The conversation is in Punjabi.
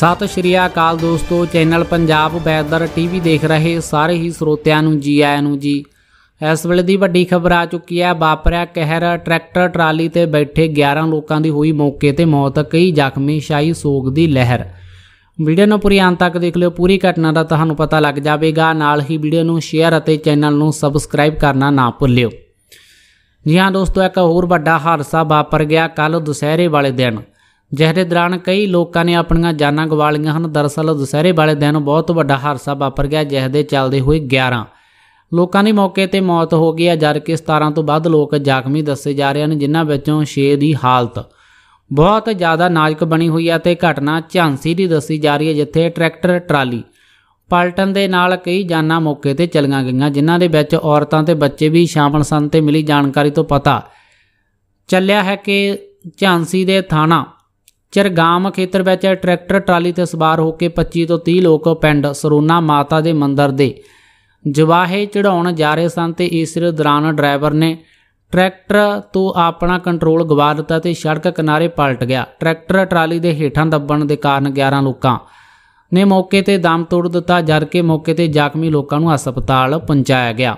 ਸਤਿ ਸ਼੍ਰੀ ਅਕਾਲ ਦੋਸਤੋ ਚੈਨਲ ਪੰਜਾਬ ਵੈਦਰ ਟੀਵੀ ਦੇਖ ਰਹੇ ਸਾਰੇ ਹੀ ਸਰੋਤਿਆਂ ਨੂੰ ਜੀ ਆਇਆਂ ਨੂੰ ਜੀ ਇਸ ਵੇਲੇ ਦੀ ਵੱਡੀ ਖਬਰ ਆ ਚੁੱਕੀ ਹੈ ਵਾਪਰਿਆ ਕਹਿਰ ਟਰੈਕਟਰ ਟਰਾਲੀ ਤੇ ਬੈਠੇ 11 ਲੋਕਾਂ ਦੀ ਹੋਈ ਮੌਕੇ ਤੇ ਮੌਤ ਕਈ ਜ਼ਖਮੀ ਸ਼ਾਈ ਸੋਗ ਦੀ ਲਹਿਰ ਵੀਡੀਓ ਨੂੰ ਪੂਰੀ ਅੰਤ ਤੱਕ ਦੇਖ ਲਿਓ ਪੂਰੀ ਘਟਨਾ ਦਾ ਤੁਹਾਨੂੰ ਪਤਾ ਲੱਗ ਜਾਵੇਗਾ ਨਾਲ ਹੀ ਵੀਡੀਓ ਨੂੰ ਸ਼ੇਅਰ ਅਤੇ ਚੈਨਲ ਨੂੰ ਸਬਸਕ੍ਰਾਈਬ ਕਰਨਾ ਨਾ ਭੁੱਲਿਓ ਜੀ ਹਾਂ ਦੋਸਤੋ ਇੱਕ ਹੋਰ ਵੱਡਾ ਹਾਦਸਾ ਵਾਪਰ ਗਿਆ ਕੱਲ ਦੁਸਹਿਰੇ ਵਾਲੇ ਦਿਨ ਜਿਹੜੇ ਦੌਰਾਨ ਕਈ ਲੋਕਾਂ ਨੇ ਆਪਣੀਆਂ ਜਾਨਾਂ ਗਵਾ ਲਈਆਂ ਹਨ ਦਰਸਲ ਦੁਸਹਿਰੇ ਵਾਲੇ ਦਿਨ ਬਹੁਤ ਵੱਡਾ ਹਾਦਸਾ ਵਾਪਰ ਗਿਆ ਜਿਸ ਦੇ ਚੱਲਦੇ ਹੋਏ 11 ਲੋਕਾਂ ਦੀ ਮੌਕੇ ਤੇ ਮੌਤ ਹੋ ਗਈ ਹੈ ਜਦਕਿ 17 ਤੋਂ ਵੱਧ ਲੋਕ ਜ਼ਖਮੀ ਦੱਸੇ ਜਾ ਰਹੇ ਹਨ ਜਿਨ੍ਹਾਂ ਵਿੱਚੋਂ 6 ਦੀ ਹਾਲਤ ਬਹੁਤ ਜ਼ਿਆਦਾ ਨਾਜ਼ੁਕ ਬਣੀ ਹੋਈ ਹੈ ਤੇ ਘਟਨਾ ਝਾਂਸੀ ਦੀ ਦੱਸੀ ਜਾ ਰਹੀ ਹੈ ਜਿੱਥੇ ਟਰੈਕਟਰ ਟਰਾਲੀ ਪਲਟਣ ਦੇ ਨਾਲ ਕਈ ਜਾਨਾਂ ਮੌਕੇ ਤੇ ਚਲੀਆਂ ਗਈਆਂ ਜਿਨ੍ਹਾਂ ਦੇ ਵਿੱਚ ਔਰਤਾਂ ਤੇ ਬੱਚੇ ਵੀ ਸ਼ਾਮਲ ਸਨ ਤੇ ਮਿਲੀ ਜਾਣਕਾਰੀ ਤੋਂ ਪਤਾ ਚੱਲਿਆ ਹੈ ਕਿ ਝਾਂਸੀ ਦੇ ਥਾਣਾ ਚਰਗਾਮ ਖੇਤਰ ਵਿੱਚ ਟਰੈਕਟਰ ਟਰਾਲੀ ਤੇ ਸਵਾਰ ਹੋ ਕੇ 25 ਤੋਂ 30 ਲੋਕ ਪਿੰਡ ਸਰੋਨਾ ਮਾਤਾ ਦੇ ਮੰਦਿਰ ਦੇ ਜਵਾਹੇ ਚੜਾਉਣ ਜਾ ਰਹੇ ਸਨ ਤੇ ਇਸ ਦੌਰਾਨ ਡਰਾਈਵਰ ਨੇ ਟਰੈਕਟਰ ਤੋਂ ਆਪਣਾ ਕੰਟਰੋਲ ਗਵਾ ਦਿੱਤਾ ਤੇ ਸੜਕ ਕਿਨਾਰੇ ਪਲਟ ਗਿਆ ਟਰੈਕਟਰ ਟਰਾਲੀ ਦੇ ਹੇਠਾਂ ਦੱਬਣ ਦੇ ਕਾਰਨ 11 ਲੋਕਾਂ ਨੇ ਮੌਕੇ ਤੇ ਦਮ ਤੋੜ ਦਿੱਤਾ ਜਦ ਕਿ ਮੌਕੇ ਤੇ ਜ਼ਖਮੀ ਲੋਕਾਂ ਨੂੰ ਹਸਪਤਾਲ ਪਹੁੰਚਾਇਆ ਗਿਆ